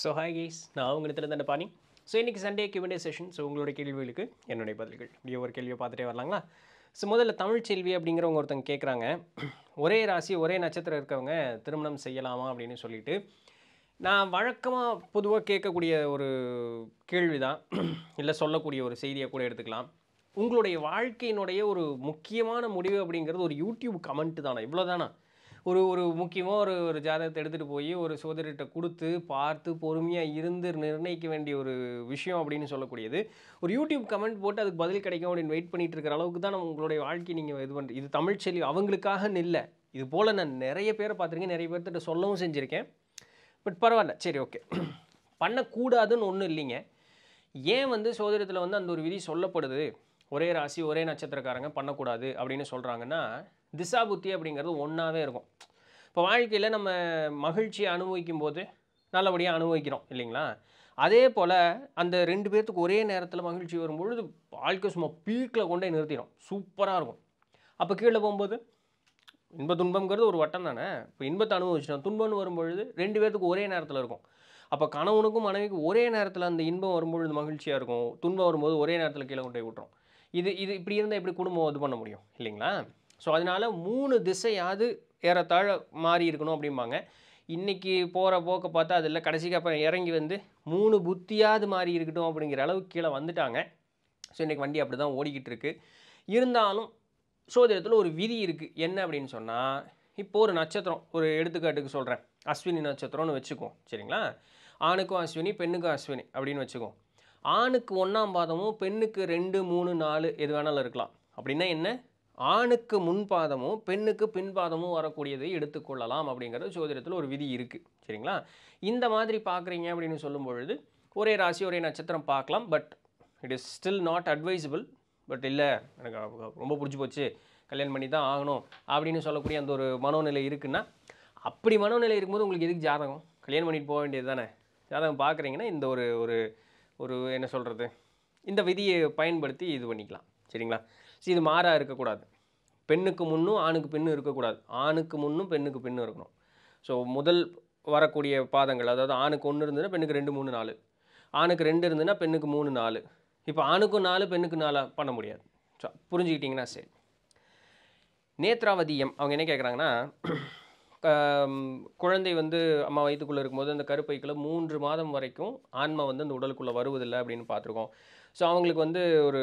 so hi guys நான் அவங்க இடத்துல தான் பாணி ஸோ இன்றைக்கி சண்டே கியூண்டே செஷன் ஸோ உங்களோட கேள்விகளுக்கு என்னுடைய பதில்கள் இப்படியே ஒரு கேள்வியை பார்த்துட்டே வரலாங்களா ஸோ முதல்ல தமிழ் செல்வி அப்படிங்கிறவங்க ஒருத்தங்க கேட்குறாங்க ஒரே ராசி ஒரே நட்சத்திரம் இருக்கவங்க திருமணம் செய்யலாமா அப்படின்னு சொல்லிட்டு நான் வழக்கமாக பொதுவாக கேட்கக்கூடிய ஒரு கேள்வி தான் இல்லை சொல்லக்கூடிய ஒரு செய்தியை கூட எடுத்துக்கலாம் உங்களுடைய வாழ்க்கையினுடைய ஒரு முக்கியமான முடிவு அப்படிங்கிறது ஒரு யூடியூப் கமெண்ட் தானே இவ்வளோ தானே ஒரு ஒரு முக்கியமாக ஒரு ஒரு ஜாதகத்தை எடுத்துகிட்டு போய் ஒரு சோதரிகிட்ட கொடுத்து பார்த்து பொறுமையாக இருந்து நிர்ணயிக்க வேண்டிய ஒரு விஷயம் அப்படின்னு சொல்லக்கூடியது ஒரு யூடியூப் கமெண்ட் போட்டு அதுக்கு பதில் கிடைக்கும் அப்படின்னு வெயிட் பண்ணிகிட்டு இருக்கிற அளவுக்கு தான் நம்ம உங்களுடைய வாழ்க்கை நீங்கள் இது பண்ணுற இது தமிழ்ச்செல்வி அவங்களுக்காக இல்லை இது போல் நான் நிறைய பேரை பார்த்துருக்கேன் நிறைய பேர்த்திட்ட சொல்லவும் செஞ்சுருக்கேன் பட் பரவாயில்ல சரி ஓகே பண்ணக்கூடாதுன்னு ஒன்றும் இல்லைங்க ஏன் வந்து சோதரத்தில் வந்து அந்த ஒரு விதி சொல்லப்படுது ஒரே ராசி ஒரே நட்சத்திரக்காரங்க பண்ணக்கூடாது அப்படின்னு சொல்கிறாங்கன்னா திசா புத்தி அப்படிங்கிறது ஒன்றாவே இருக்கும் இப்போ வாழ்க்கையில் நம்ம மகிழ்ச்சியை அனுபவிக்கும் போது நல்லபடியாக அனுபவிக்கிறோம் இல்லைங்களா அதே போல் அந்த ரெண்டு பேர்த்துக்கு ஒரே நேரத்தில் மகிழ்ச்சி வரும்பொழுது வாழ்க்கை சும்மா பீக்கில் கொண்டே நிறுத்திடும் சூப்பராக இருக்கும் அப்போ கீழே போகும்போது இன்ப துன்பங்கிறது ஒரு வட்டம் தானே இப்போ இன்பத்தை அனுபவிச்சிடும் துன்பம்னு வரும்பொழுது ரெண்டு பேர்த்துக்கு ஒரே நேரத்தில் இருக்கும் அப்போ கணவனுக்கும் மனைவிக்கும் ஒரே நேரத்தில் அந்த இன்பம் வரும்பொழுது மகிழ்ச்சியாக இருக்கும் துன்பம் வரும்போது ஒரே நேரத்தில் கீழே கொண்டே விட்டுரும் இது இது இப்படி இருந்தால் எப்படி குடும்பம் இது பண்ண முடியும் இல்லைங்களா ஸோ அதனால் மூணு திசையாவது ஏறத்தாழ மாறி இருக்கணும் அப்படிம்பாங்க இன்றைக்கி போகிற போக்கை பார்த்தா அதில் கடைசிக்கு அப்புறம் இறங்கி வந்து மூணு புத்தியாவது மாறி இருக்கட்டும் அப்படிங்கிற அளவுக்கு கீழே வந்துட்டாங்க ஸோ இன்றைக்கி வண்டி அப்படி தான் ஓடிக்கிட்டு இருக்குது இருந்தாலும் சோதிடத்தில் ஒரு விதி இருக்குது என்ன அப்படின்னு சொன்னால் இப்போது ஒரு நட்சத்திரம் ஒரு எடுத்துக்காட்டுக்கு சொல்கிறேன் அஸ்வினி நட்சத்திரம்னு வச்சுக்குவோம் சரிங்களா ஆணுக்கும் அஸ்வினி பெண்ணுக்கும் அஸ்வினி அப்படின்னு வச்சுக்குவோம் ஆணுக்கு ஒன்றாம் பாதமும் பெண்ணுக்கு ரெண்டு மூணு நாலு எது வேணாலும் இருக்கலாம் அப்படின்னா என்ன ஆணுக்கு முன்பாதமும் பெண்ணுக்கு பின்பாதமும் வரக்கூடியதை எடுத்துக்கொள்ளலாம் அப்படிங்கிறது ஜோதிடத்தில் ஒரு விதி இருக்குது சரிங்களா இந்த மாதிரி பார்க்குறீங்க அப்படின்னு சொல்லும் பொழுது ஒரே ராசி ஒரே நட்சத்திரம் பார்க்கலாம் but it is still not advisable but இல்லை எனக்கு ரொம்ப பிடிச்சி போச்சு கல்யாணம் பண்ணி தான் ஆகணும் அப்படின்னு சொல்லக்கூடிய அந்த ஒரு மனோநிலை இருக்குன்னா அப்படி மனோநிலை இருக்கும்போது உங்களுக்கு எதுக்கு ஜாதகம் கல்யாணம் பண்ணிட்டு போக வேண்டியது தானே ஜாதகம் பார்க்குறீங்கன்னா இந்த ஒரு ஒரு ஒரு என்ன சொல்கிறது இந்த விதியை பயன்படுத்தி இது பண்ணிக்கலாம் சரிங்களா ஸோ இது மாறாக இருக்கக்கூடாது பெண்ணுக்கு முன்னும் ஆணுக்கு பெண்ணும் இருக்கக்கூடாது ஆணுக்கு முன்னும் பெண்ணுக்கு பெண்ணும் இருக்கணும் ஸோ முதல் வரக்கூடிய பாதங்கள் அதாவது ஆணுக்கு ஒன்று இருந்ததுன்னா பெண்ணுக்கு ரெண்டு மூணு நாலு ஆணுக்கு ரெண்டு இருந்ததுன்னா பெண்ணுக்கு மூணு நாலு இப்போ ஆணுக்கும் நாலு பெண்ணுக்கு நாலாக பண்ண முடியாது ஸோ புரிஞ்சுக்கிட்டிங்கன்னா சரி நேத்ராவதியம் அவங்க என்ன கேட்குறாங்கன்னா குழந்தை வந்து அம்மா வயிற்றுக்குள்ளே இருக்கும்போது அந்த கருப்பைக்குள்ளே மூன்று மாதம் வரைக்கும் ஆன்மா வந்து அந்த உடலுக்குள்ளே வருவதில்லை அப்படின்னு பார்த்துருக்கோம் ஸோ அவங்களுக்கு வந்து ஒரு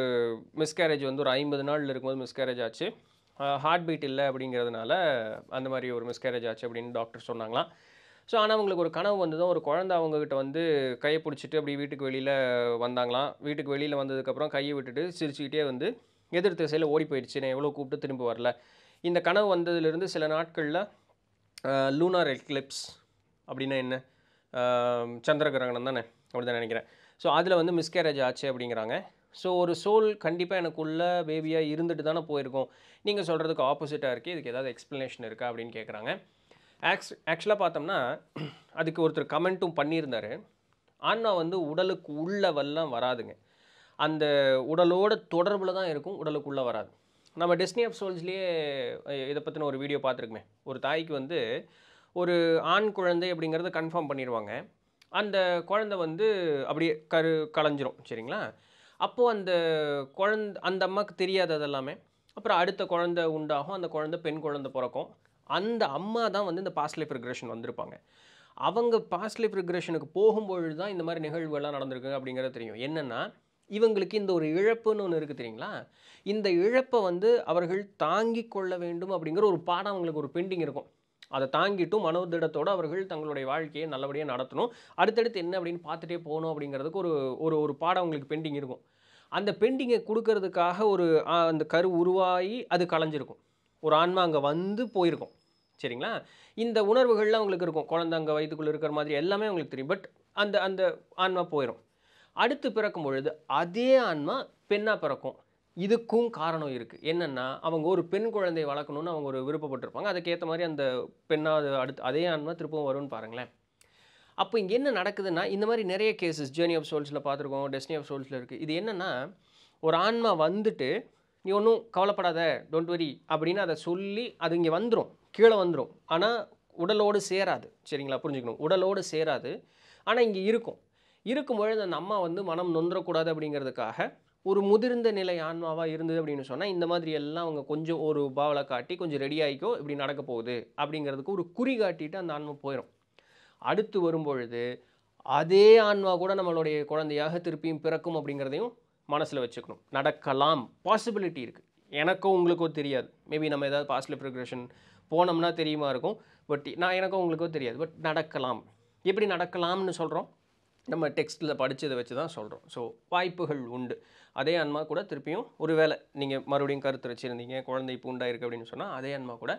மிஸ்கேரேஜ் வந்து ஒரு ஐம்பது நாள் இருக்கும்போது மிஸ்கேரேஜ் ஆச்சு ஹார்ட் பீட் இல்லை அப்படிங்கிறதுனால அந்த மாதிரி ஒரு மிஸ்கேரேஜ் ஆச்சு அப்படின்னு டாக்டர் சொன்னாங்களாம் ஸோ ஆனால் அவங்களுக்கு ஒரு கனவு வந்ததும் ஒரு குழந்தை அவங்கக்கிட்ட வந்து கையை பிடிச்சிட்டு அப்படி வீட்டுக்கு வெளியில் வந்தாங்களாம் வீட்டுக்கு வெளியில் வந்ததுக்கப்புறம் கையை விட்டுட்டு சிரிச்சுக்கிட்டே வந்து எதிர் திசையில் ஓடி போயிடுச்சு நான் எவ்வளோ கூப்பிட்டு திரும்ப வரல இந்த கனவு வந்ததுலேருந்து சில நாட்களில் லூனார் எக்லிப்ஸ் அப்படின்னா என்ன சந்திர கிரகணம் தானே அப்படி தான் நினைக்கிறேன் ஸோ அதில் வந்து மிஸ்கேரேஜ் ஆச்சு அப்படிங்கிறாங்க ஸோ ஒரு சோல் கண்டிப்பாக எனக்குள்ளே பேபியாக இருந்துட்டு தானே போயிருக்கோம் நீங்கள் சொல்கிறதுக்கு ஆப்போசிட்டாக இருக்குது இதுக்கு ஏதாவது எக்ஸ்ப்ளனேஷன் இருக்கா அப்படின்னு கேட்குறாங்க ஆக்ஸ் ஆக்சுவலாக பார்த்தோம்னா அதுக்கு ஒருத்தர் கமெண்ட்டும் பண்ணியிருந்தார் ஆன்மா வந்து உடலுக்கு உள்ள வல்லாம் வராதுங்க அந்த உடலோட தொடர்பில் தான் இருக்கும் உடலுக்குள்ளே வராது நம்ம டெஸ்னி ஆஃப் சோல்ஸ்லேயே இதை பற்றின ஒரு வீடியோ பார்த்துருக்குமே ஒரு தாய்க்கு வந்து ஒரு ஆண் குழந்தை அப்படிங்கிறத கன்ஃபார்ம் பண்ணிடுவாங்க அந்த குழந்தை வந்து அப்படியே கரு களைஞ்சிரும் சரிங்களா அப்போது அந்த குழந்த அந்த அம்மாவுக்கு தெரியாது அதெல்லாமே அப்புறம் அடுத்த குழந்தை உண்டாகும் அந்த குழந்தை பெண் குழந்தை பிறக்கும் அந்த அம்மா தான் வந்து இந்த பாஸ்ட் லைஃப் ரிக்ரெஷன் வந்திருப்பாங்க அவங்க பாஸ்ட் லைஃப் ரிக்ரெஷனுக்கு போகும்பொழுது தான் இந்த மாதிரி நிகழ்வுகள்லாம் நடந்திருக்கு அப்படிங்கிறது தெரியும் என்னென்னா இவங்களுக்கு இந்த ஒரு இழப்புன்னு ஒன்று இருக்குது தெரியுங்களா இந்த இழப்பை வந்து அவர்கள் தாங்கி கொள்ள வேண்டும் அப்படிங்கிற ஒரு பாடம் அவங்களுக்கு ஒரு பெண்டிங் இருக்கும் அதை தாங்கிட்டும் மனோதிடத்தோடு அவர்கள் தங்களுடைய வாழ்க்கையை நல்லபடியாக நடத்தணும் அடுத்தடுத்து என்ன அப்படின்னு பார்த்துட்டே போகணும் அப்படிங்கிறதுக்கு ஒரு ஒரு ஒரு பாடம் அவங்களுக்கு பெண்டிங் இருக்கும் அந்த பெண்டிங்கை கொடுக்கறதுக்காக ஒரு அந்த கரு உருவாகி அது களைஞ்சிருக்கும் ஒரு ஆன்மா அங்கே வந்து போயிருக்கும் சரிங்களா இந்த உணர்வுகள்லாம் அவங்களுக்கு இருக்கும் குழந்தை அங்கே வயிற்றுக்குள்ளே இருக்கிற மாதிரி எல்லாமே அவங்களுக்கு தெரியும் பட் அந்த அந்த ஆன்மா போயிடும் அடுத்து பிறக்கும் பொழுது அதே ஆன்மா பெண்ணாக பிறக்கும் இதுக்கும் காரணம் இருக்குது என்னென்னா அவங்க ஒரு பெண் குழந்தையை வளர்க்கணுன்னு அவங்க ஒரு விருப்பப்பட்டிருப்பாங்க அதுக்கேற்ற மாதிரி அந்த பெண்ணாவது அடுத்து அதே ஆன்மா திருப்பவும் வரும்னு பாருங்களேன் அப்போ இங்கே என்ன நடக்குதுன்னா இந்த மாதிரி நிறைய கேசஸ் ஜேர்னி ஆஃப் சோல்ஸில் பார்த்துருக்கோம் டெஸ்னி ஆஃப் சோல்ஸில் இருக்குது இது என்னென்னா ஒரு ஆன்மா வந்துட்டு நீ ஒன்றும் கவலைப்படாத டோன்ட் வரி அப்படின்னு அதை சொல்லி அது இங்கே வந்துடும் கீழே வந்துடும் ஆனால் உடலோடு சேராது சரிங்களா புரிஞ்சுக்கணும் உடலோடு சேராது ஆனால் இங்கே இருக்கும் இருக்கும்பொழுது பொழுது அந்த அம்மா வந்து மனம் நொந்தரக்கூடாது அப்படிங்கிறதுக்காக ஒரு முதிர்ந்த நிலை ஆன்மாவாக இருந்தது அப்படின்னு சொன்னால் இந்த மாதிரி எல்லாம் அவங்க கொஞ்சம் ஒரு பாவலை காட்டி கொஞ்சம் ரெடி ஆகிக்கோ இப்படி நடக்க போகுது அப்படிங்கிறதுக்கு ஒரு குறி காட்டிட்டு அந்த ஆன்மா போயிடும் அடுத்து வரும்பொழுது அதே ஆன்மா கூட நம்மளுடைய குழந்தையாக திருப்பியும் பிறக்கும் அப்படிங்கிறதையும் மனசில் வச்சுக்கணும் நடக்கலாம் பாசிபிலிட்டி இருக்குது எனக்கோ உங்களுக்கோ தெரியாது மேபி நம்ம ஏதாவது பாசிட்டிவ் ப்ரிக்ரேஷன் போனோம்னா தெரியுமா இருக்கும் பட் நான் எனக்கோ உங்களுக்கோ தெரியாது பட் நடக்கலாம் எப்படி நடக்கலாம்னு சொல்கிறோம் நம்ம டெக்ஸ்ட்டில் படித்ததை வச்சு தான் சொல்கிறோம் ஸோ வாய்ப்புகள் உண்டு அதே அன்மா கூட திருப்பியும் ஒருவேளை நீங்கள் மறுபடியும் கருத்து வச்சுருந்தீங்க குழந்தை பூண்டாக இருக்குது அப்படின்னு சொன்னால் அதே அன்மா கூட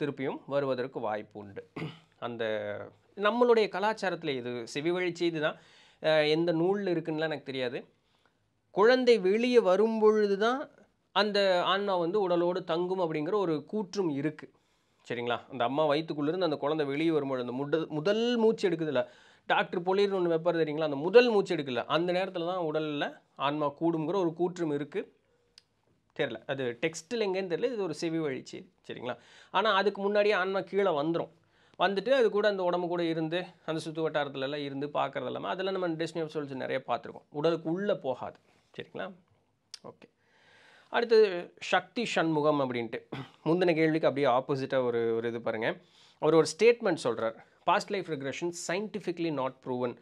திருப்பியும் வருவதற்கு வாய்ப்பு உண்டு அந்த நம்மளுடைய கலாச்சாரத்தில் இது செவி வழிச்சி இதுதான் எந்த நூலில் இருக்குன்னுலாம் எனக்கு தெரியாது குழந்தை வெளியே வரும்பொழுது தான் அந்த ஆன்மா வந்து உடலோடு தங்கும் அப்படிங்கிற ஒரு கூற்றும் இருக்குது சரிங்களா அந்த அம்மா வயிற்றுக்குள்ளேருந்து அந்த குழந்தை வெளியே வரும்பொழுது அந்த முட முதல் மூச்சு எடுக்குதுல்ல டாக்டர் பொலிர்னு ஒன்று வைப்பார் தெரியுங்களா அந்த முதல் மூச்சு எடுக்கல அந்த நேரத்தில் தான் உடலில் ஆன்மா கூடுங்கிற ஒரு கூற்றும் இருக்குது தெரில அது டெக்ஸ்டில் எங்கேன்னு தெரியல இது ஒரு செவி வழிச்சு சரிங்களா ஆனால் அதுக்கு முன்னாடியே ஆன்மா கீழே வந்துடும் வந்துட்டு அது கூட அந்த உடம்பு கூட இருந்து அந்த சுற்று வட்டாரத்துலலாம் இருந்து பார்க்குறது எல்லாமே அதெல்லாம் நம்ம டெஸ்டினி ஆஃப் சொல்ஸ் நிறைய பார்த்துருக்கோம் உடலுக்கு உள்ளே போகாது சரிங்களா ஓகே அடுத்தது சக்தி சண்முகம் அப்படின்ட்டு முந்தின கேள்விக்கு அப்படியே ஆப்போசிட்டாக ஒரு ஒரு இது பாருங்கள் அவர் ஒரு ஸ்டேட்மெண்ட் சொல்கிறார் past life regression scientifically not proven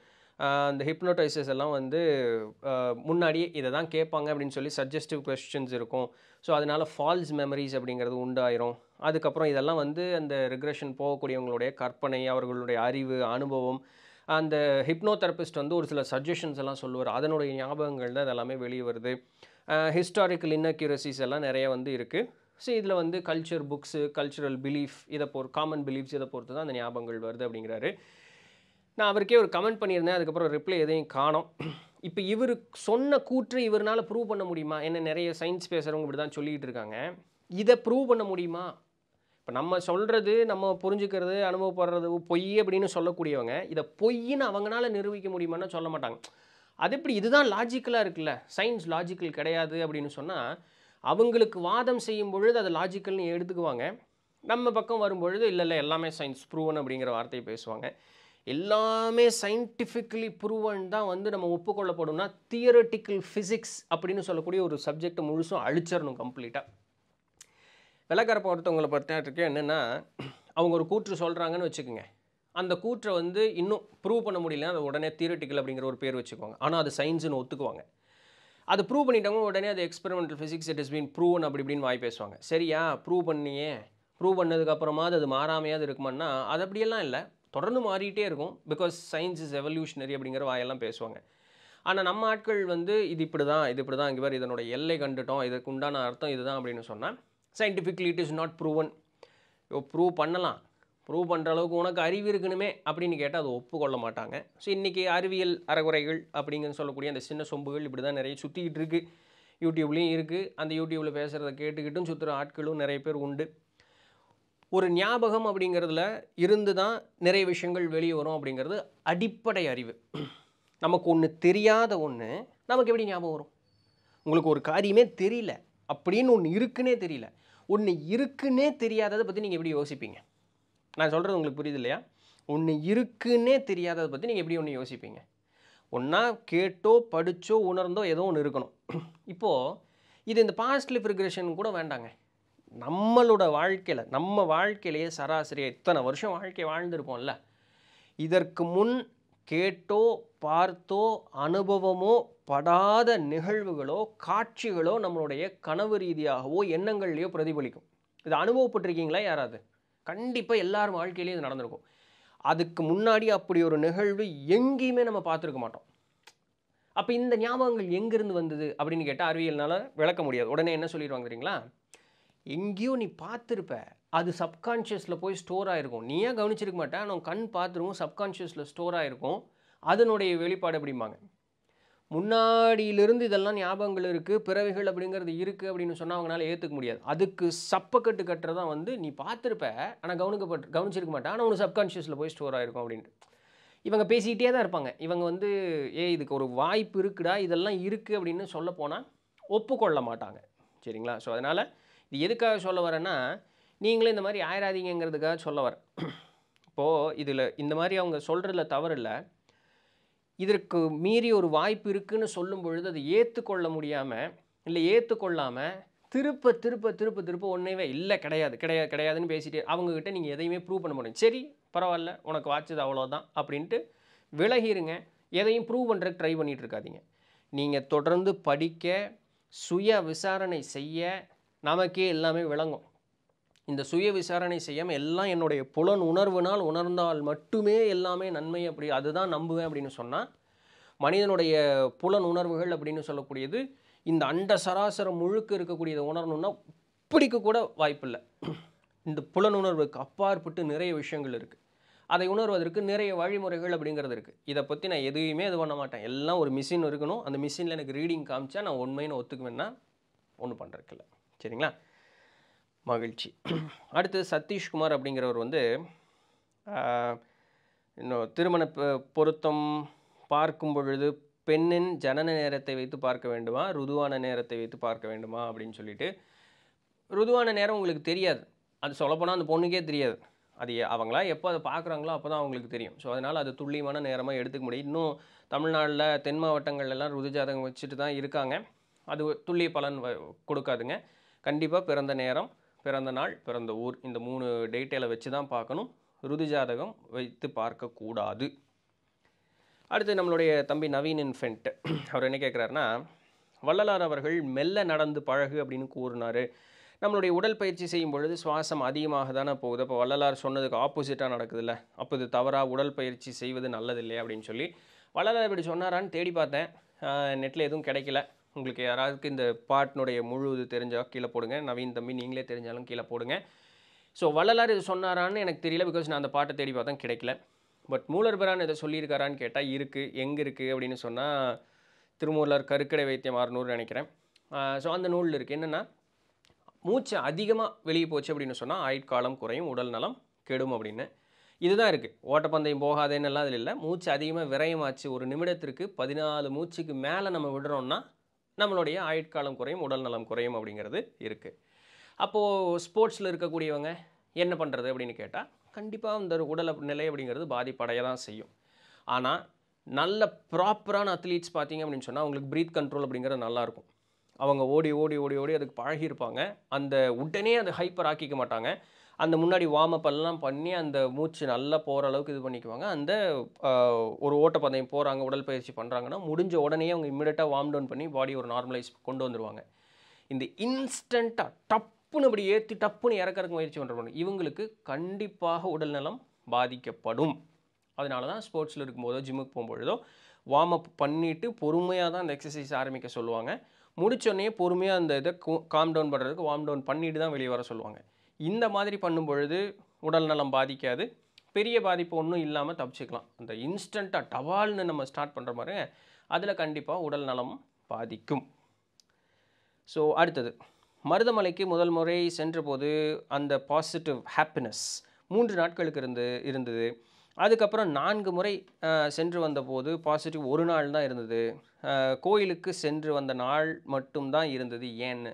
அந்த ஹிப்னோட்டைசஸ் எல்லாம் வந்து முன்னாடியே இதை தான் கேட்பாங்க அப்படின்னு சொல்லி சஜஸ்டிவ் கொஸ்டின்ஸ் இருக்கும் ஸோ அதனால் ஃபால்ஸ் மெமரிஸ் அப்படிங்கிறது உண்டாயிரும் அதுக்கப்புறம் இதெல்லாம் வந்து அந்த ரிக்ரெஷன் போகக்கூடியவங்களுடைய கற்பனை அவர்களுடைய அறிவு அனுபவம் அந்த ஹிப்னோ தெரப்பிஸ்ட் வந்து ஒரு சில சஜஷன்ஸ் எல்லாம் சொல்லுவார் அதனுடைய ஞாபகங்கள் தான் இதெல்லாமே வெளியே வருது ஹிஸ்டாரிக்கல் இன்னக்யூரசிஸ் எல்லாம் நிறைய வந்து இருக்குது ஸோ இதில் வந்து கல்ச்சர் புக்ஸு கல்ச்சுரல் பிலீஃப் இதை பொறு காமன் பிலீஃப்ஸ் இதை பொறுத்து தான் அந்த ஞாபகங்கள் வருது அப்படிங்கிறாரு நான் அவருக்கே ஒரு கமெண்ட் பண்ணியிருந்தேன் அதுக்கப்புறம் ரிப்ளை எதையும் காணோம் இப்போ இவர் சொன்ன கூற்று இவரால் ப்ரூவ் பண்ண முடியுமா என்ன நிறைய சயின்ஸ் பேசுகிறவங்க இப்படி தான் சொல்லிகிட்டு இருக்காங்க இதை ப்ரூவ் பண்ண முடியுமா இப்போ நம்ம சொல்கிறது நம்ம புரிஞ்சுக்கிறது அனுபவப்படுறது பொய் அப்படின்னு சொல்லக்கூடியவங்க இதை பொய்ன்னு அவங்களால நிரூபிக்க முடியுமான்னு சொல்ல மாட்டாங்க அது எப்படி இதுதான் லாஜிக்கலாக இருக்குல்ல சயின்ஸ் லாஜிக்கல் கிடையாது அப்படின்னு சொன்னால் அவங்களுக்கு வாதம் செய்யும் பொழுது அதை லாஜிக்கல்னு எடுத்துக்குவாங்க நம்ம பக்கம் வரும்பொழுது இல்லை இல்லை எல்லாமே சயின்ஸ் ப்ரூவன் அப்படிங்கிற வார்த்தையை பேசுவாங்க எல்லாமே சயின்டிஃபிக்கலி ப்ரூவன் தான் வந்து நம்ம ஒப்புக்கொள்ளப்படும்னா தியரட்டிக்கல் ஃபிசிக்ஸ் அப்படின்னு சொல்லக்கூடிய ஒரு சப்ஜெக்ட் முழுசும் அழிச்சிடணும் கம்ப்ளீட்டாக விளக்கரப்ப ஒருத்தவங்களை பொறுத்திருக்கு என்னென்னா அவங்க ஒரு கூற்று சொல்கிறாங்கன்னு வச்சுக்கோங்க அந்த கூற்றை வந்து இன்னும் ப்ரூவ் பண்ண முடியலன்னா அதை உடனே தியரட்டிக்கல் அப்படிங்கிற ஒரு பேர் வச்சுக்குவாங்க ஆனால் அது சயின்ஸுன்னு ஒத்துக்குவாங்க அது ப்ரூவ் பண்ணிட்டாங்க உடனே அது experimental physics it is been proven அப்படி இப்படின்னு வாய் பேசுவாங்க சரியா ப்ரூவ் பண்ணியே ப்ரூவ் பண்ணதுக்கப்புறமா அது மாறாமையாவது இருக்குமான்னா அது அப்படியெல்லாம் இல்லை தொடர்ந்து மாறிட்டே இருக்கும் பிகாஸ் சயின்ஸ் இஸ் எவல்யூஷனரி அப்படிங்கிற வாயெல்லாம் பேசுவாங்க ஆனால் நம்ம ஆட்கள் வந்து இது இப்படி தான் இது இப்படி தான் இங்கே பேர் இதனோட எல்லை கண்டுட்டோம் இதுக்கு உண்டான அர்த்தம் இதுதான் அப்படின்னு சொன்னால் scientifically it is not proven prove பண்ணலாம் ப்ரூவ் பண்ணுற அளவுக்கு உனக்கு அறிவு இருக்கணுமே அப்படின்னு கேட்டால் அதை ஒப்புக்கொள்ள மாட்டாங்க ஸோ இன்றைக்கி அறிவியல் அறகுறைகள் அப்படிங்கன்னு சொல்லக்கூடிய அந்த சின்ன சொம்புகள் இப்படி தான் நிறைய சுற்றிக்கிட்டு இருக்குது யூடியூப்லேயும் இருக்குது அந்த யூடியூப்பில் பேசுகிறத கேட்டுக்கிட்டும் சுற்றுற ஆட்களும் நிறைய பேர் உண்டு ஒரு ஞாபகம் அப்படிங்கிறதுல இருந்து தான் நிறைய விஷயங்கள் வெளியே வரும் அப்படிங்கிறது அடிப்படை அறிவு நமக்கு ஒன்று தெரியாத ஒன்று நமக்கு எப்படி ஞாபகம் வரும் உங்களுக்கு ஒரு காரியமே தெரியல அப்படின்னு ஒன்று இருக்குன்னே தெரியல ஒன்று இருக்குன்னே தெரியாததை பற்றி நீங்கள் எப்படி யோசிப்பீங்க நான் சொல்கிறது உங்களுக்கு புரியுது இல்லையா ஒன்று இருக்குன்னே தெரியாததை பற்றி நீங்கள் எப்படி ஒன்று யோசிப்பீங்க ஒன்றா கேட்டோ படித்தோ உணர்ந்தோ ஏதோ ஒன்று இருக்கணும் இப்போது இது இந்த பாஸ்ட் லிஃப் ரிக்ரெஷன் கூட வேண்டாங்க நம்மளோட வாழ்க்கையில் நம்ம வாழ்க்கையிலேயே சராசரியாக இத்தனை வருஷம் வாழ்க்கை வாழ்ந்துருப்போம்ல இதற்கு முன் கேட்டோ பார்த்தோ அனுபவமோ படாத நிகழ்வுகளோ காட்சிகளோ நம்மளுடைய கனவு ரீதியாகவோ எண்ணங்கள்லையோ பிரதிபலிக்கும் இது அனுபவப்பட்டிருக்கீங்களா யாராவது கண்டிப்பாக எல்லார் வாழ்க்கையிலையும் இது நடந்திருக்கும் அதுக்கு முன்னாடி அப்படி ஒரு நிகழ்வு எங்கேயுமே நம்ம பார்த்துருக்க மாட்டோம் அப்போ இந்த ஞாபகங்கள் எங்கேருந்து வந்தது அப்படின்னு கேட்டால் அறிவியல்னால விளக்க முடியாது உடனே என்ன சொல்லிடுவாங்க தெரியுங்களா எங்கேயோ நீ பார்த்துருப்ப அது சப்கான்ஷியஸில் போய் ஸ்டோர் ஆகிருக்கும் நீ ஏன் கவனிச்சிருக்க மாட்டேன் நான் கண் பார்த்துருவோம் சப்கான்ஷியஸில் ஸ்டோர் ஆகிருக்கும் அதனுடைய வெளிப்பாடு அப்படிம்பாங்க முன்னாடியிலிருந்து இதெல்லாம் ஞாபகங்கள் இருக்குது பிறவைகள் அப்படிங்கிறது இருக்குது அப்படின்னு சொன்னால் ஏற்றுக்க முடியாது அதுக்கு சப்பக்கட்டு கட்டுறதான் வந்து நீ பார்த்துருப்ப ஆனால் கவனிக்கப்பட்டு கவனிச்சிருக்க மாட்டேன் ஆனால் உனக்கு சப்கான்ஷியஸில் போய் ஸ்டோர் ஆகிருக்கும் அப்படின்ட்டு இவங்க பேசிக்கிட்டே தான் இருப்பாங்க இவங்க வந்து ஏ இதுக்கு ஒரு வாய்ப்பு இருக்குடா இதெல்லாம் இருக்குது அப்படின்னு சொல்ல போனால் ஒப்புக்கொள்ள மாட்டாங்க சரிங்களா ஸோ அதனால் இது எதுக்காக சொல்ல வரேன்னா நீங்களே இந்த மாதிரி ஆயிராதீங்கிறதுக்காக சொல்ல வர இப்போது இதில் இந்த மாதிரி அவங்க சொல்கிறதுல தவறு இல்லை இதற்கு மீறி ஒரு வாய்ப்பு இருக்குன்னு சொல்லும் பொழுது அதை ஏற்றுக்கொள்ள முடியாமல் இல்லை ஏற்றுக்கொள்ளாமல் திருப்ப திருப்ப திருப்ப திருப்ப ஒன்றையவே இல்லை கிடையாது கிடையாது கிடையாதுன்னு பேசிட்டு அவங்கக்கிட்ட நீங்கள் எதையுமே ப்ரூவ் பண்ண முடியும் சரி பரவாயில்ல உனக்கு வாட்சது அவ்வளோதான் அப்படின்ட்டு விலகிருங்க எதையும் ப்ரூவ் பண்ணுறதுக்கு ட்ரை பண்ணிகிட்டு இருக்காதிங்க நீங்கள் தொடர்ந்து படிக்க சுய விசாரணை செய்ய நமக்கே எல்லாமே விளங்கும் இந்த சுய விசாரணை செய்யாமல் எல்லாம் என்னுடைய புலன் உணர்வுனால் உணர்ந்தால் மட்டுமே எல்லாமே நன்மை அப்படி அதுதான் நம்புவேன் அப்படின்னு சொன்னால் மனிதனுடைய புலன் உணர்வுகள் அப்படின்னு சொல்லக்கூடியது இந்த அண்ட சராசரம் முழுக்க இருக்கக்கூடியதை உணரணும்னா பிடிக்க கூட வாய்ப்பில்லை இந்த புலனுணர்வுக்கு அப்பாற்பட்டு நிறைய விஷயங்கள் இருக்குது அதை உணர்வதற்கு நிறைய வழிமுறைகள் அப்படிங்கிறது இருக்குது இதை பற்றி நான் எதுவுமே இது பண்ண மாட்டேன் எல்லாம் ஒரு மிஷின் இருக்கணும் அந்த மிஷினில் எனக்கு ரீடிங் காமிச்சா நான் உண்மைன்னு ஒத்துக்குவேன்னா ஒன்றும் பண்ணுறதுக்கில்ல சரிங்களா மகிழ்ச்சி அடுத்து சதீஷ்குமார் அப்படிங்கிறவர் வந்து இன்னும் திருமண பொருத்தம் பார்க்கும் பொழுது பெண்ணின் ஜனன நேரத்தை வைத்து பார்க்க வேண்டுமா ருதுவான நேரத்தை வைத்து பார்க்க வேண்டுமா அப்படின்னு சொல்லிட்டு ருதுவான நேரம் உங்களுக்கு தெரியாது அது சொல்லப்போனால் அந்த பொண்ணுக்கே தெரியாது அது அவங்களா எப்போ அதை பார்க்குறாங்களோ அப்போ தான் அவங்களுக்கு தெரியும் ஸோ அதனால் அது துல்லியமான நேரமாக எடுத்துக்க முடியும் இன்னும் தமிழ்நாட்டில் தென் மாவட்டங்கள்லாம் ருது ஜாதகம் வச்சுட்டு தான் இருக்காங்க அது துல்லிய பலன் கொடுக்காதுங்க கண்டிப்பாக பிறந்த நேரம் பிறந்த நாள் பிறந்த ஊர் இந்த மூணு டேட்டையில் வச்சு தான் பார்க்கணும் ருதி ஜாதகம் வைத்து பார்க்கக்கூடாது அடுத்து நம்மளுடைய தம்பி நவீன் இன்ஃபென்ட் அவர் என்ன கேட்குறாருன்னா வள்ளலார் அவர்கள் மெல்ல நடந்து பழகு அப்படின்னு கூறினார் நம்மளுடைய உடற்பயிற்சி செய்யும் பொழுது சுவாசம் அதிகமாக தானே போகுது அப்போ வள்ளலார் சொன்னதுக்கு ஆப்போசிட்டாக நடக்குதுல்ல அப்போ இது தவறாக உடற்பயிற்சி செய்வது நல்லதில்லை அப்படின்னு சொல்லி வள்ளலார் இப்படி சொன்னாரான்னு தேடி பார்த்தேன் நெட்டில் எதுவும் கிடைக்கல உங்களுக்கு யாராவது இந்த பாட்டினுடைய முழு இது தெரிஞ்சால் கீழே போடுங்க நவீன் தம்பி நீங்களே தெரிஞ்சாலும் கீழே போடுங்க ஸோ வள்ளலார் இது சொன்னாரான்னு எனக்கு தெரியல பிகாஸ் நான் அந்த பாட்டை தேடி பார்த்தா கிடைக்கல பட் மூலர்பரான் இதை சொல்லியிருக்காரான்னு கேட்டால் இருக்குது எங்கே இருக்குது அப்படின்னு சொன்னால் திருமூலர் கருக்கடை வைத்தியம் ஆறுநூறு நினைக்கிறேன் ஸோ அந்த நூலில் இருக்குது என்னென்னா மூச்சு அதிகமாக வெளியே போச்சு அப்படின்னு சொன்னால் ஆயுட்காலம் குறையும் உடல் நலம் கெடும் அப்படின்னு இதுதான் இருக்குது ஓட்டப்பந்தயம் போகாதேன்னெல்லாம் அதில் இல்லை மூச்சு அதிகமாக விரயமாச்சு ஒரு நிமிடத்திற்கு பதினாலு மூச்சுக்கு மேலே நம்ம விடுறோம்னா நம்மளுடைய ஆயுட்காலம் குறையும் உடல் நலம் குறையும் அப்படிங்கிறது இருக்குது அப்போது ஸ்போர்ட்ஸில் இருக்கக்கூடியவங்க என்ன பண்ணுறது அப்படின்னு கேட்டால் கண்டிப்பாக இந்த உடல் நிலை அப்படிங்கிறது பாதிப்படைய தான் செய்யும் ஆனால் நல்ல ப்ராப்பரான அத்லீட்ஸ் பார்த்தீங்க அப்படின்னு சொன்னால் அவங்களுக்கு ப்ரீத் கண்ட்ரோல் அப்படிங்கிறது நல்லாயிருக்கும் அவங்க ஓடி ஓடி ஓடி ஓடி அதுக்கு பழகியிருப்பாங்க அந்த உடனே அதை ஹைப்பர் ஆக்கிக்க மாட்டாங்க அந்த முன்னாடி வார்ம் எல்லாம் பண்ணி அந்த மூச்சு நல்லா போகிற அளவுக்கு இது பண்ணிக்குவாங்க அந்த ஒரு ஓட்டப்பந்தயம் போகிறாங்க உடற்பயிற்சி பண்ணுறாங்கன்னா முடிஞ்ச உடனே அவங்க இம்மிடியட்டாக வார்ம் டவுன் பண்ணி பாடி ஒரு நார்மலைஸ் கொண்டு வந்துடுவாங்க இந்த இன்ஸ்டண்ட்டாக டப்புன்னு அப்படி ஏற்றி டப்புன்னு இறக்கறதுக்கு முயற்சி பண்ணுறவங்க இவங்களுக்கு கண்டிப்பாக உடல்நலம் பாதிக்கப்படும் அதனால தான் ஸ்போர்ட்ஸில் இருக்கும்போதோ ஜிம்முக்கு போகும்பொழுதோ வார்ம் அப் பண்ணிவிட்டு பொறுமையாக தான் அந்த எக்ஸசைஸ் ஆரம்பிக்க சொல்லுவாங்க முடிச்சோடனே பொறுமையாக அந்த இதை காம் டவுன் பண்ணுறதுக்கு வார்ம் டவுன் பண்ணிட்டு தான் வெளியே வர சொல்லுவாங்க இந்த மாதிரி பண்ணும் பொழுது உடல் நலம் பாதிக்காது பெரிய பாதிப்பு ஒன்றும் இல்லாமல் தப்பிச்சுக்கலாம் அந்த இன்ஸ்டண்ட்டாக டவால்னு நம்ம ஸ்டார்ட் பண்ணுற மாதிரி அதில் கண்டிப்பாக உடல் நலம் பாதிக்கும் ஸோ அடுத்தது மருதமலைக்கு முதல் முறை சென்றபோது அந்த பாசிட்டிவ் ஹாப்பினஸ் மூன்று நாட்களுக்கு இருந்து இருந்தது அதுக்கப்புறம் நான்கு முறை சென்று வந்தபோது பாசிட்டிவ் ஒரு நாள் தான் இருந்தது கோயிலுக்கு சென்று வந்த நாள் மட்டும்தான் இருந்தது ஏன்னு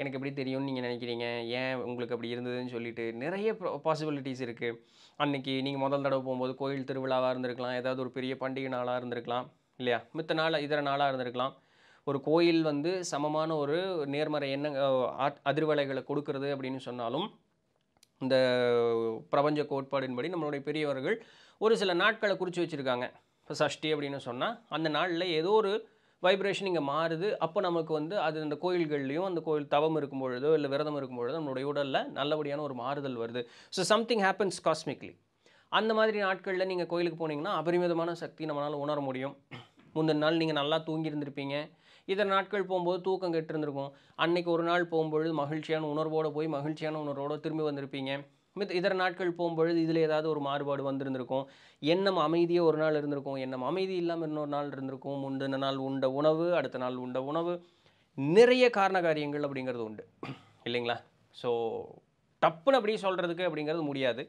எனக்கு எப்படி தெரியும்னு நீங்கள் நினைக்கிறீங்க ஏன் உங்களுக்கு அப்படி இருந்ததுன்னு சொல்லிட்டு நிறைய பாசிபிலிட்டிஸ் இருக்குது அன்றைக்கி நீங்கள் முதல் தடவை போகும்போது கோயில் திருவிழாவாக இருந்திருக்கலாம் ஏதாவது ஒரு பெரிய பண்டிகை நாளாக இருந்திருக்கலாம் இல்லையா மித்த நாள் இதர நாளாக இருந்திருக்கலாம் ஒரு கோயில் வந்து சமமான ஒரு நேர்மறை எண்ணங்க அதிர்வலைகளை கொடுக்கறது அப்படின்னு சொன்னாலும் இந்த பிரபஞ்ச கோட்பாடின்படி நம்மளுடைய பெரியவர்கள் ஒரு சில நாட்களை குறித்து வச்சுருக்காங்க இப்போ சஷ்டி அப்படின்னு சொன்னால் அந்த நாளில் ஏதோ ஒரு வைப்ரேஷன் இங்கே மாறுது அப்போ நமக்கு வந்து அது அந்த கோயில்கள்லையும் அந்த கோயில் தவம் இருக்கும் பொழுதோ இல்லை விரதம் இருக்கும் பொழுதோ நம்மளுடைய உடலில் நல்லபடியான ஒரு மாறுதல் வருது ஸோ சம்திங் ஹேப்பன்ஸ் காஸ்மிக்லி அந்த மாதிரி நாட்களில் நீங்கள் கோயிலுக்கு போனீங்கன்னா அபரிமிதமான சக்தி நம்மளால் உணர முடியும் முந்தின நாள் நீங்கள் நல்லா தூங்கியிருந்திருப்பீங்க இதர நாட்கள் போகும்போது தூக்கம் கெட்டிருந்திருக்கும் அன்றைக்கி ஒரு நாள் போகும்பொழுது மகிழ்ச்சியான உணர்வோடு போய் மகிழ்ச்சியான உணர்வோடு திரும்பி வந்திருப்பீங்க மித் இதர நாட்கள் போகும்பொழுது இதில் ஏதாவது ஒரு மாறுபாடு வந்திருந்திருக்கும் எண்ணம் அமைதியாக ஒரு நாள் இருந்திருக்கும் எண்ணம் அமைதி இல்லாமல் இன்னொரு நாள் இருந்திருக்கும் முந்தின நாள் உண்ட உணவு அடுத்த நாள் உண்ட உணவு நிறைய காரண காரியங்கள் அப்படிங்கிறது உண்டு இல்லைங்களா ஸோ டப்புன்னு அப்படியே சொல்கிறதுக்கு அப்படிங்கிறது முடியாது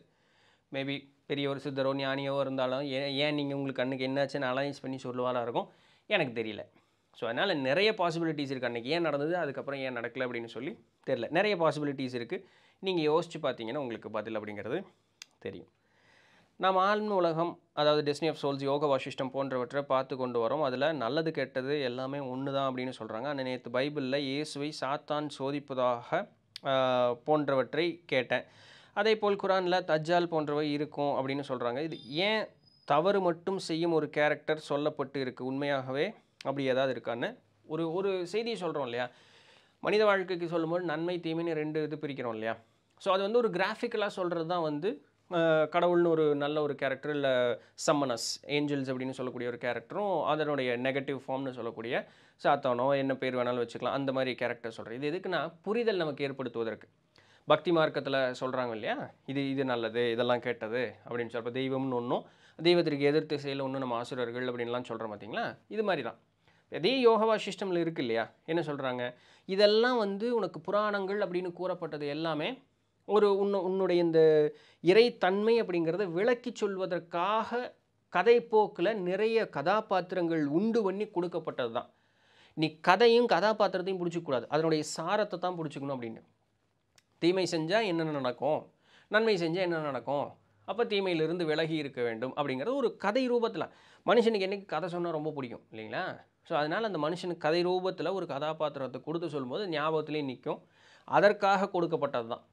மேபி பெரிய ஒரு சித்தரோ ஞானியோ இருந்தாலும் ஏன் ஏன் நீங்கள் உங்களுக்கு அன்றைக்கி என்னாச்சுன்னு அலைன்ஸ் பண்ணி சொல்லுவாராக இருக்கும் எனக்கு தெரியல ஸோ அதனால் நிறைய பாசிபிலிட்டிஸ் இருக்குது அன்றைக்கி ஏன் நடந்தது அதுக்கப்புறம் ஏன் நடக்கலை அப்படின்னு சொல்லி தெரில நிறைய பாசிபிலிட்டிஸ் இருக்குது நீங்கள் யோசித்து பார்த்தீங்கன்னா உங்களுக்கு பதில் அப்படிங்கிறது தெரியும் நாம் ஆழ்ந்த உலகம் அதாவது destiny of souls Yoga Vasishtam போன்றவற்றை பார்த்து கொண்டு வரோம் அதில் நல்லது கெட்டது எல்லாமே ஒன்று தான் அப்படின்னு சொல்கிறாங்க ஆனால் நேற்று பைபிளில் இயேசுவை சாத்தான் சோதிப்பதாக போன்றவற்றை கேட்டேன் அதே போல் குரானில் தஜ்ஜால் போன்றவை இருக்கும் அப்படின்னு சொல்கிறாங்க இது ஏன் தவறு மட்டும் செய்யும் ஒரு கேரக்டர் சொல்லப்பட்டு இருக்குது உண்மையாகவே அப்படி ஏதாவது இருக்கான்னு ஒரு ஒரு செய்தியை சொல்கிறோம் இல்லையா மனித வாழ்க்கைக்கு சொல்லும்போது நன்மை தீமைன்னு ரெண்டு இது பிரிக்கிறோம் இல்லையா ஸோ அது வந்து ஒரு கிராஃபிக்கலாக சொல்கிறது தான் வந்து கடவுள்னு ஒரு நல்ல ஒரு கேரக்டர் இல்லை சம்மனஸ் ஏஞ்சல்ஸ் அப்படின்னு சொல்லக்கூடிய ஒரு கேரக்டரும் அதனுடைய நெகட்டிவ் ஃபார்ம்னு சொல்லக்கூடிய சாத்தானோ என்ன பேர் வேணாலும் வச்சுக்கலாம் அந்த மாதிரி கேரக்டர் சொல்கிறேன் இது எதுக்குன்னா புரிதல் நமக்கு ஏற்படுத்துவதற்கு பக்தி மார்க்கத்தில் சொல்கிறாங்க இல்லையா இது இது நல்லது இதெல்லாம் கேட்டது அப்படின்னு சொல்கிறப்ப தெய்வம்னு ஒன்றும் தெய்வத்திற்கு எதிர்த்து செயல ஒன்றும் நம்ம ஆசிரியர்கள் அப்படின்லாம் சொல்கிறோம் பார்த்தீங்களா இது மாதிரி தான் இதே யோகவா சிஸ்டமில் இருக்கு இல்லையா என்ன சொல்கிறாங்க இதெல்லாம் வந்து உனக்கு புராணங்கள் அப்படின்னு கூறப்பட்டது எல்லாமே ஒரு உன்னு உன்னுடைய இந்த இறைத்தன்மை அப்படிங்கிறத விளக்கி சொல்வதற்காக கதைப்போக்கில் நிறைய கதாபாத்திரங்கள் உண்டு பண்ணி கொடுக்கப்பட்டது தான் நீ கதையும் கதாபாத்திரத்தையும் பிடிச்சிக்கூடாது அதனுடைய சாரத்தை தான் பிடிச்சிக்கணும் அப்படின்னு தீமை செஞ்சால் என்னென்ன நடக்கும் நன்மை செஞ்சால் என்னென்ன நடக்கும் அப்போ தீமையிலிருந்து விலகி இருக்க வேண்டும் அப்படிங்கிறது ஒரு கதை ரூபத்தில் மனுஷனுக்கு என்றைக்கு கதை சொன்னால் ரொம்ப பிடிக்கும் இல்லைங்களா ஸோ அதனால் அந்த மனுஷனுக்கு கதை ரூபத்தில் ஒரு கதாபாத்திரத்தை கொடுத்து சொல்லும்போது ஞாபகத்துலேயும் நிற்கும் அதற்காக கொடுக்கப்பட்டது தான்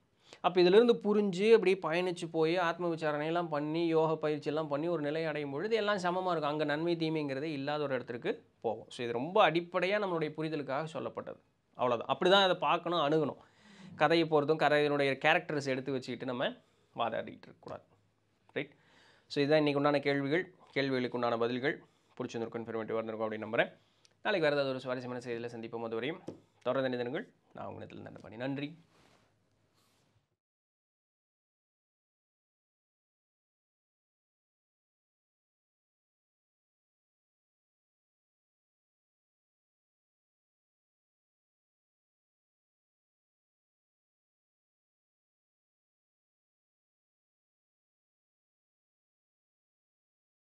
அப்போ இதிலிருந்து புரிஞ்சு அப்படி பயணித்து போய் ஆத்ம விசாரணையெல்லாம் பண்ணி யோக பயிற்சியெல்லாம் பண்ணி ஒரு நிலை அடையும் பொழுது எல்லாம் சமமாக இருக்கும் அங்கே நன்மை தீமைங்கிறதே இல்லாத ஒரு இடத்துக்கு போகும் ஸோ இது ரொம்ப அடிப்படையாக நம்மளுடைய புரிதலுக்காக சொல்லப்பட்டது அவ்வளோதான் அப்படி தான் அதை பார்க்கணும் அணுகணும் கதையை பொறுத்தும் கதையினுடைய கேரக்டர்ஸ் எடுத்து வச்சுக்கிட்டு நம்ம வாதாடிக்கிட்டு இருக்கக்கூடாது ரைட் ஸோ இதுதான் இன்றைக்கு உண்டான கேள்விகள் கேள்விகளுக்கு உண்டான பதில்கள் பிடிச்சிருந்திருக்கும் பெருமட்டு வந்திருக்கும் அப்படின்னு நம்புகிறேன் நாளைக்கு வேறு ஏதாவது ஒரு சுவாரஸ்யமான செய்தியில் சந்திப்போம் போது வரையும் தொடர்ந்து நிதனங்கள் நான் உங்களிடத்தில் நன்றி நன்றி